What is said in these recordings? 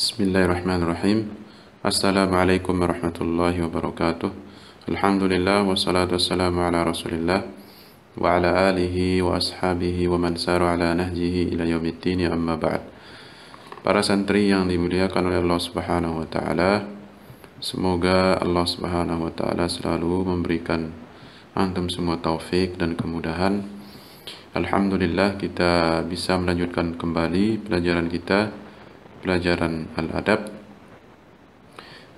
Bismillahirrahmanirrahim. Assalamualaikum warahmatullahi wabarakatuh. Alhamdulillah wassalatu wassalamu ala Rasulillah wa ala alihi wa ashabihi wa man saru ala nahjihi ila yaumiddin amma ba'd. Para santri yang dimuliakan oleh Allah Subhanahu wa taala, semoga Allah Subhanahu wa taala selalu memberikan antum semua taufik dan kemudahan. Alhamdulillah kita bisa melanjutkan kembali pelajaran kita pelajaran al-adab.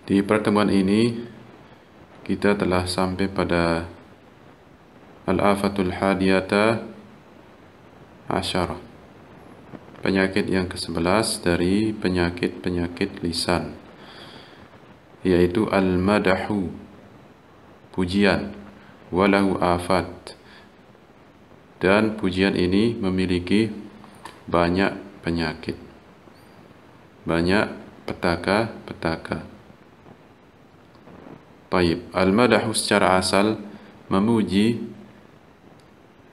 Di pertemuan ini kita telah sampai pada al-afatul hadiyata asyarah. Penyakit yang ke-11 dari penyakit-penyakit lisan yaitu al-madahu pujian walahu afat dan pujian ini memiliki banyak penyakit banyak petaka-petaka. Taib. Al-madahu secara asal memuji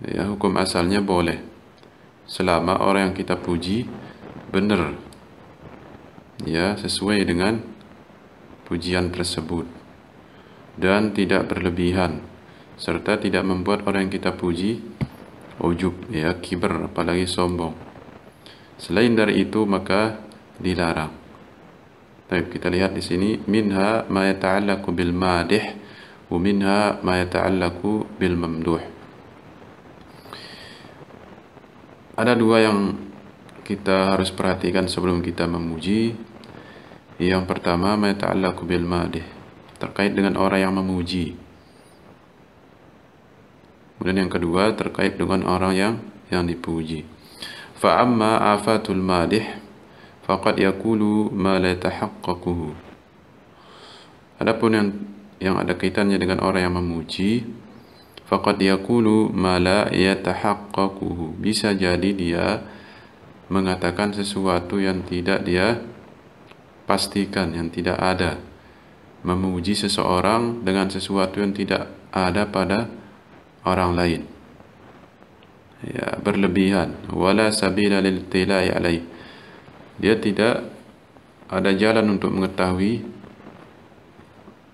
ya hukum asalnya boleh selama orang yang kita puji benar ya sesuai dengan pujian tersebut dan tidak berlebihan serta tidak membuat orang yang kita puji ujub ya kiber apalagi sombong selain dari itu maka dilarang. Baik, kita lihat di sini minha ma yata'allaqu bil madih wa minha ma yata'allaqu bil mamduh. Ada dua yang kita harus perhatikan sebelum kita memuji. Yang pertama, ma yata'allaqu bil madih terkait dengan orang yang memuji. Kemudian yang kedua terkait dengan orang yang yang dipuji. Fa amma afatul madih faqad yakulu ma la yatahaqqaquhu. Adapun yang yang ada kaitannya dengan orang yang memuji, faqad yakulu ma la yatahaqqaquhu. Bisa jadi dia mengatakan sesuatu yang tidak dia pastikan, yang tidak ada. Memuji seseorang dengan sesuatu yang tidak ada pada orang lain. Ya, berlebihan. Wala sabila lil tila'i alaih dia tidak ada jalan untuk mengetahui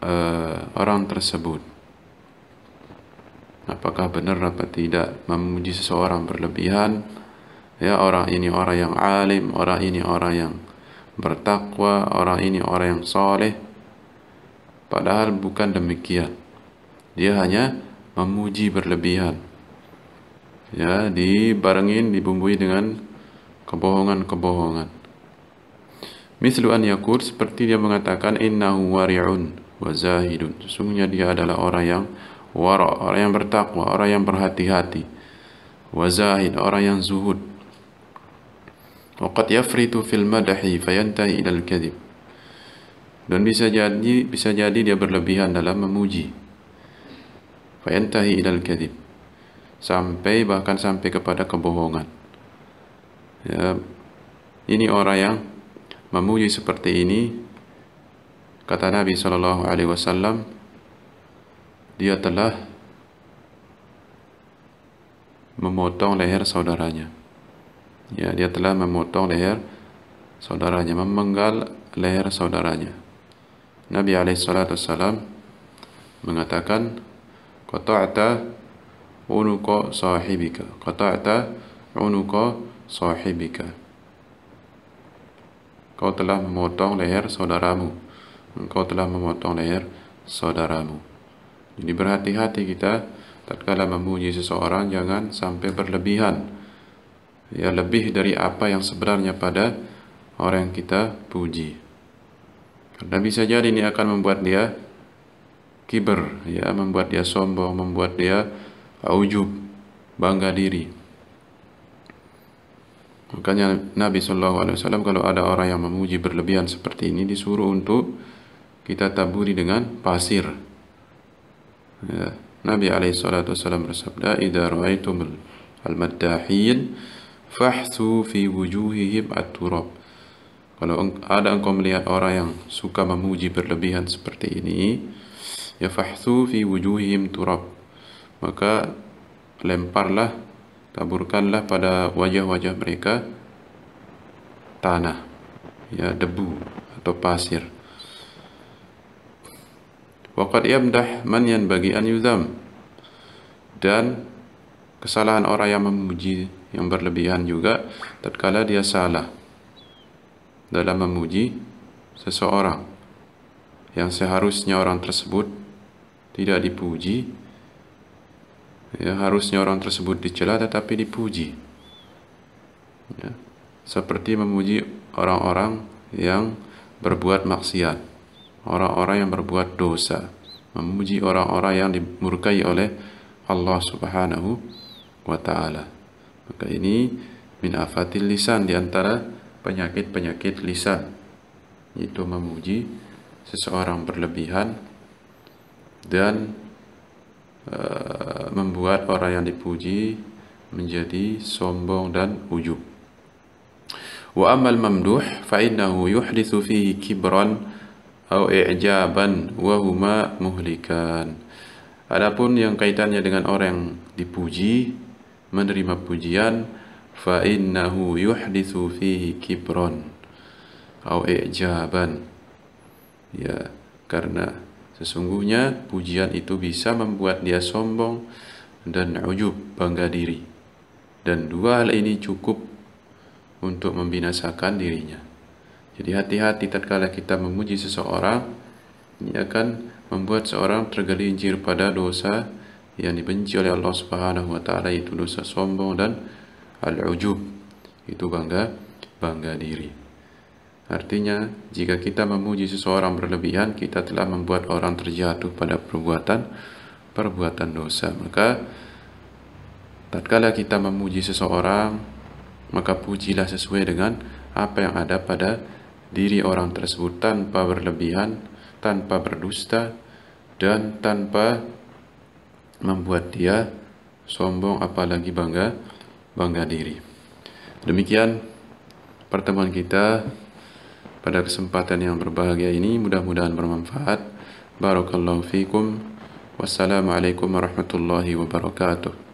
uh, orang tersebut apakah benar apa tidak memuji seseorang berlebihan ya orang ini orang yang alim orang ini orang yang bertakwa orang ini orang yang soleh padahal bukan demikian dia hanya memuji berlebihan ya dibarengin dibumbui dengan kebohongan-kebohongan Mislu an yakul seperti dia mengatakan innahu wari'un wa zahidun. Sesungguhnya dia adalah orang yang wara, orang yang bertakwa, orang yang berhati-hati. Wa zahid, orang yang zuhud. Waqad yafritu fil madahi fayantahi ilal kadhib. Dan bisa jadi bisa jadi dia berlebihan dalam memuji. Fayantahi ilal kadhib. Sampai bahkan sampai kepada kebohongan. Ya, ini orang yang memuji seperti ini kata Nabi Shallallahu Alaihi Wasallam dia telah memotong leher saudaranya ya dia telah memotong leher saudaranya memenggal leher saudaranya Nabi Alaihi Wasallam mengatakan qata'ta unuqa sahibika qata'ta unuqa sahibika Engkau telah memotong leher saudaramu. Engkau telah memotong leher saudaramu. Jadi berhati-hati kita tatkala memuji seseorang jangan sampai berlebihan. Ya lebih dari apa yang sebenarnya pada orang yang kita puji. Karena bisa jadi ini akan membuat dia kiber, ya membuat dia sombong, membuat dia aujub, bangga diri. Makanya Nabi Shallallahu Alaihi Wasallam kalau ada orang yang memuji berlebihan seperti ini disuruh untuk kita taburi dengan pasir. Ya. Nabi Alaihi Wasallam bersabda, "Ida ra'aitum al-maddahin, fahthu fi wujuhihim at-turab." Kalau ada engkau melihat orang yang suka memuji berlebihan seperti ini, ya fahsu fi wujuhihim turab. Maka lemparlah taburkanlah pada wajah-wajah mereka tanah ya debu atau pasir waqad yamdah man bagi an yuzam dan kesalahan orang yang memuji yang berlebihan juga tatkala dia salah dalam memuji seseorang yang seharusnya orang tersebut tidak dipuji Ya, harusnya orang tersebut dicela tetapi dipuji. Ya, seperti memuji orang-orang yang berbuat maksiat, orang-orang yang berbuat dosa, memuji orang-orang yang dimurkai oleh Allah Subhanahu wa taala. Maka ini min afatil lisan di antara penyakit-penyakit lisan yaitu memuji seseorang berlebihan dan Eh, membuat orang yang dipuji menjadi sombong dan ujub. Wa amal mamduh fa innahu yuhditsu fihi kibran au i'jaban wa huma muhlikan. Adapun yang kaitannya dengan orang yang dipuji menerima pujian fa innahu yuhditsu fihi kibran au i'jaban. Ya, karena Sesungguhnya pujian itu bisa membuat dia sombong dan ujub bangga diri. Dan dua hal ini cukup untuk membinasakan dirinya. Jadi hati-hati tatkala kita memuji seseorang, ini akan membuat seorang tergelincir pada dosa yang dibenci oleh Allah Subhanahu wa taala itu dosa sombong dan al-ujub. Itu bangga bangga diri. Artinya, jika kita memuji seseorang berlebihan, kita telah membuat orang terjatuh pada perbuatan perbuatan dosa. Maka tatkala kita memuji seseorang, maka pujilah sesuai dengan apa yang ada pada diri orang tersebut tanpa berlebihan, tanpa berdusta dan tanpa membuat dia sombong apalagi bangga bangga diri. Demikian pertemuan kita pada kesempatan yang berbahagia ini mudah-mudahan bermanfaat barakallahu fikum wassalamualaikum warahmatullahi wabarakatuh